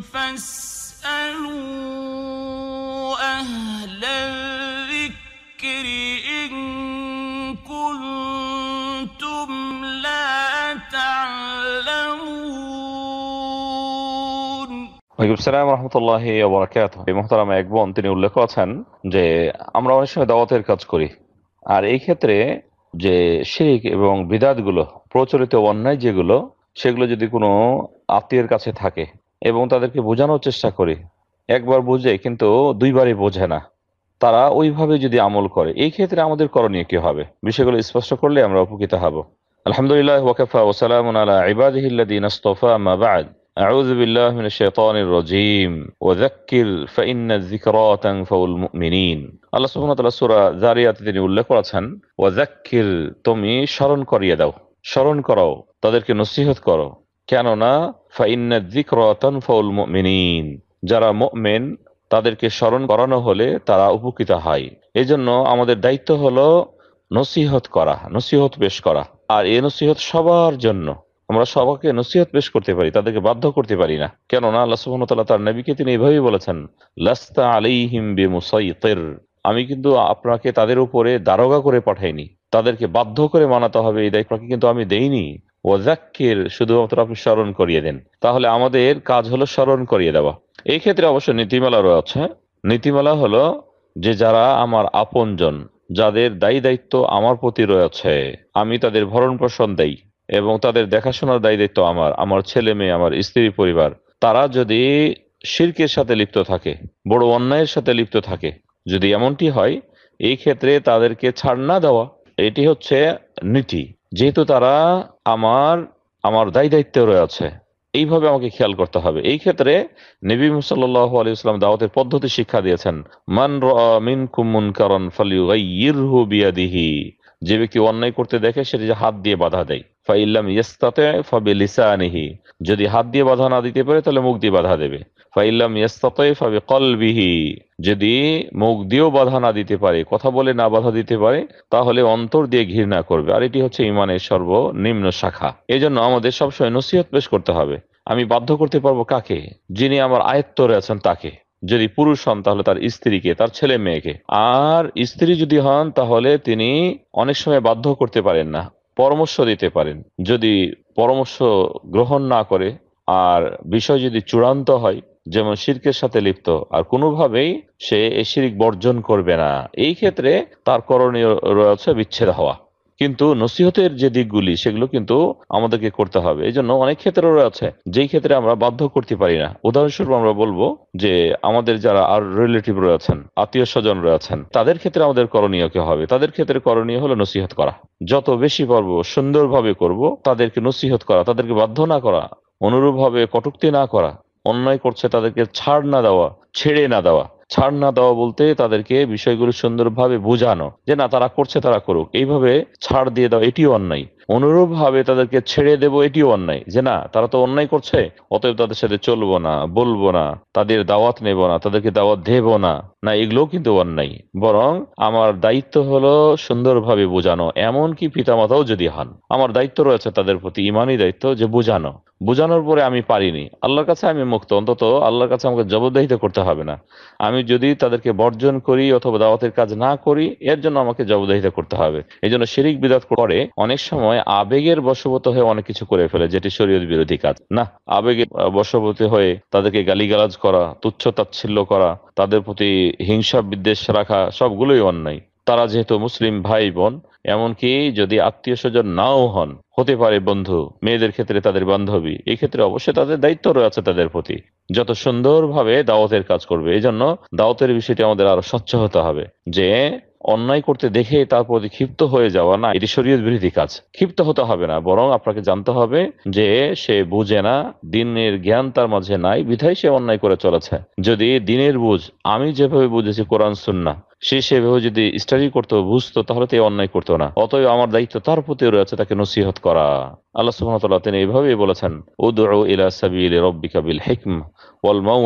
فاسألوا أهل এক বোন তিনি উল্লেখ আছেন যে আমরা অনেক সময় দাওয়াতের কাজ করি আর এই ক্ষেত্রে যে শিরিক এবং বিদাতগুলো প্রচলিত অন্যায় যেগুলো সেগুলো যদি কোনো আত্মীয়ের কাছে থাকে এবং তাদেরকে বোঝানোর চেষ্টা করি একবার বোঝে কিন্তু দুইবারই বোঝে না তারা ওইভাবে যদি আমল করে এই ক্ষেত্রে আমাদের করণীয় কি হবে বিষয়গুলো স্পষ্ট করলে আমরা উপকৃত হব আলহামদুলিল্লাহ ওয়াকাফা ওসালাম আলা ইবাদিহিল্লাদিন আস্তফা মাবাদ أعوذ بالله من الشيطان الرجيم وذكر فإن যিকরা তানফাউল মুমিনিন আল্লাহ সুবহানাহু ওয়া তাআলা সূরা যারিয়াতে তিনি উল্লেখ করেছেন ওয়া যাক্কির তুমি স্মরণ করিয়ে দাও স্মরণ করাও তাদেরকে নসিহত করো কেননা ফাইন্নাদিকরতনফিন যারা মেন তাদেরকে স্মরণ করানো হলে তারা উপকৃত হয় এজন্য আমাদের দায়িত্ব হলো নসিহত করা নসিহত পেশ করা আর এ নসিহত সবার জন্য আমরা সবাকে নসিহত পেশ করতে পারি তাদেরকে বাধ্য করতে পারি না কেননা আল্লাহ সুবহান তার নবীকে তিনি এইভাবেই বলেছেন লাস্তা বে বিমুসাইতির আমি কিন্তু আপনাকে তাদের উপরে দারোগা করে পাঠাইনি তাদেরকে বাধ্য করে মানাতে হবে এই দায়িত্বকে কিন্তু আমি দেইনি ওয়াজাক্কির শুধুমাত্র আপনি স্মরণ করিয়ে দেন তাহলে আমাদের কাজ হলো স্মরণ করিয়ে দেওয়া এই ক্ষেত্রে অবশ্য নীতিমালা রয়েছে নীতিমালা হলো যে যারা আমার আপনজন যাদের দায়ী দায়িত্ব আমার প্রতি রয়েছে আমি তাদের ভরণ পোষণ দেই এবং তাদের দেখাশোনার দায়ী দায়িত্ব আমার আমার ছেলে মেয়ে আমার স্ত্রী পরিবার তারা যদি শির্কের সাথে লিপ্ত থাকে বড় অন্যায়ের সাথে লিপ্ত থাকে যদি এমনটি হয় এই ক্ষেত্রে তাদেরকে ছাড় না দেওয়া এটি হচ্ছে নীতি যেহেতু তারা আমার আমার দায় দায়িত্বে রয়েছে এইভাবে আমাকে খেয়াল করতে হবে এই ক্ষেত্রে নবী মুসাল্লাহ আলী ইসলাম দাওয়াতের পদ্ধতি শিক্ষা দিয়েছেন মান মিন কুমুন কারণ ফালিউহু বিয়াদিহি যে ব্যক্তি অন্যায় করতে দেখে সেটি হাত দিয়ে বাধা দেয় ফাইল্লাম ইয়াস্তাতে ফাবি লিসানিহি যদি হাত দিয়ে বাধা না দিতে পারে তাহলে মুখ দিয়ে বাধা দেবে ফাইল্লাম ইস্তাতই ফাবি যদি মুখ দিয়েও বাধা না দিতে পারে কথা বলে না বাধা দিতে পারে তাহলে অন্তর দিয়ে ঘৃণা করবে আর এটি হচ্ছে ইমানের সর্বনিম্ন শাখা এই জন্য আমাদের সবসময় নসিহত পেশ করতে হবে আমি বাধ্য করতে পারবো কাকে যিনি আমার আয়ত্ত রয়েছেন তাকে যদি পুরুষ হন তাহলে তার স্ত্রীকে তার ছেলে মেয়েকে আর স্ত্রী যদি হন তাহলে তিনি অনেক সময় বাধ্য করতে পারেন না পরামর্শ দিতে পারেন যদি পরামর্শ গ্রহণ না করে আর বিষয় যদি চূড়ান্ত হয় যেমন শিরকের সাথে লিপ্ত আর কোনোভাবেই সে এ শিরিক বর্জন করবে না এই ক্ষেত্রে তার করণীয় রয়েছে বিচ্ছেদ হওয়া কিন্তু নসিহতের যে দিকগুলি সেগুলো কিন্তু আমাদেরকে করতে হবে এই জন্য অনেক ক্ষেত্রে রয়েছে যেই ক্ষেত্রে আমরা বাধ্য করতে পারি না উদাহরণস্বরূপ আমরা বলবো যে আমাদের যারা আর রিলেটিভ রয়েছেন আত্মীয় স্বজন রয়েছেন তাদের ক্ষেত্রে আমাদের করণীয় হবে তাদের ক্ষেত্রে করণীয় হলো নসিহত করা যত বেশি পারবো সুন্দরভাবে করব তাদেরকে নসিহত করা তাদেরকে বাধ্য না করা অনুরূপভাবে কটুক্তি না করা অন্যায় করছে তাদেরকে ছাড় না দেওয়া ছেড়ে না দেওয়া ছাড় না দেওয়া বলতে তাদেরকে বিষয়গুলো সুন্দরভাবে বোঝানো যে না তারা করছে তারা করুক এইভাবে ছাড় দিয়ে দাও এটিও অন্যায় অনুরূপভাবে তাদেরকে ছেড়ে দেব এটিও অন্যায় যে না তারা তো অন্যায় করছে অতএব তাদের সাথে চলবো না বলবো না তাদের দাওয়াত নেব না তাদেরকে দাওয়াত দেব না না এগুলো কিন্তু অন্যায় বরং আমার দায়িত্ব হলো সুন্দরভাবে বোঝানো এমনকি পিতামাতাও যদি হন আমার দায়িত্ব রয়েছে তাদের প্রতি ইমানই দায়িত্ব যে বোঝানো বোঝানোর পরে আমি পারিনি আল্লাহর কাছে আমি মুক্ত অন্তত আল্লাহর কাছে আমাকে জবরদাহিত করতে হবে না আমি যদি তাদেরকে বর্জন করি অথবা দাওয়াতের কাজ না করি এর জন্য আমাকে জবরদাহিত করতে হবে এই জন্য শিরিক বিদাত করে অনেক সময় আবেগের বশবত হয়ে অনেক কিছু করে ফেলে যেটি শরীয়ত বিরোধী কাজ না আবেগের বশবতী হয়ে তাদেরকে গালিগালাজ করা তুচ্ছ তাচ্ছিল্য করা তাদের প্রতি হিংসা বিদ্বেষ রাখা সবগুলোই অন্যায় তারা যেহেতু মুসলিম ভাই বোন এমনকি যদি আত্মীয় স্বজন নাও হন হতে পারে বন্ধু মেয়েদের ক্ষেত্রে তাদের বান্ধবী এই ক্ষেত্রে অবশ্যই তাদের দায়িত্ব রয়েছে তাদের প্রতি যত সুন্দরভাবে দাওয়াতের কাজ করবে এই জন্য দাওয়াতের বিষয়টি আমাদের আরো স্বচ্ছ হতে হবে যে অন্যায় করতে দেখে তার প্রতি ক্ষিপ্ত হয়ে যাওয়া না এটি শরীয়ত বিরোধী কাজ ক্ষিপ্ত হতে হবে না বরং আপনাকে জানতে হবে যে সে বুঝে না দিনের জ্ঞান তার মাঝে নাই বিধায় সে অন্যায় করে চলেছে যদি দিনের বুঝ আমি যেভাবে বুঝেছি কোরআন সুন্না সে সেভাবে যদি স্টাডি করতো বুঝতো তাহলে তো অন্যায় করতো না অতএব আমার দায়িত্ব তার প্রতি রয়েছে তাকে নসিহত করা আল্লাহ সুহামতাল্লাহ তিনি এভাবেই বলেছেন উদু ইলা সাবিল রব্বিকা বিল হেকম ওয়াল মাউ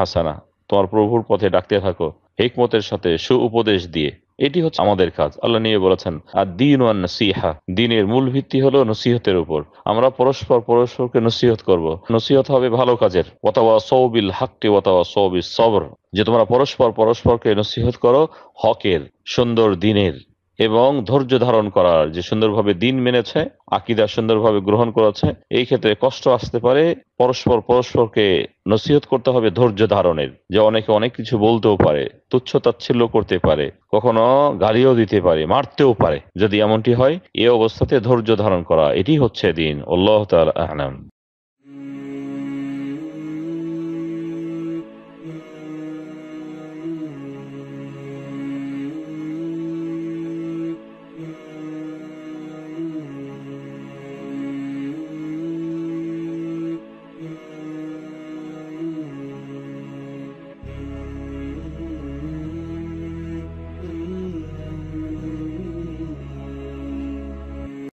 হাসানা তোমার প্রভুর পথে ডাকতে থাকো হেকমতের সাথে সু উপদেশ দিয়ে এটি হচ্ছে আমাদের কাজ আল্লাহ নিয়ে বলেছেন আর দিন ওয়ান নসিহা দিনের মূল ভিত্তি হলো নসিহতের উপর আমরা পরস্পর পরস্পরকে নসিহত করব নসিহত হবে ভালো কাজের অথবা সৌবিল হাক্কি অথবা সৌবিল সবর যে তোমরা পরস্পর পরস্পরকে নসিহত করো হকের সুন্দর দিনের এবং ধৈর্য ধারণ করার যে সুন্দরভাবে দিন মেনেছে আকিদা সুন্দরভাবে গ্রহণ করেছে এই ক্ষেত্রে কষ্ট আসতে পারে পরস্পর পরস্পরকে নসিহত করতে হবে ধৈর্য ধারণের যে অনেকে অনেক কিছু বলতেও পারে তুচ্ছ তাচ্ছিল্য করতে পারে কখনো গালিও দিতে পারে মারতেও পারে যদি এমনটি হয় এ অবস্থাতে ধৈর্য ধারণ করা এটি হচ্ছে দিন আল্লাহ তাল আহনাম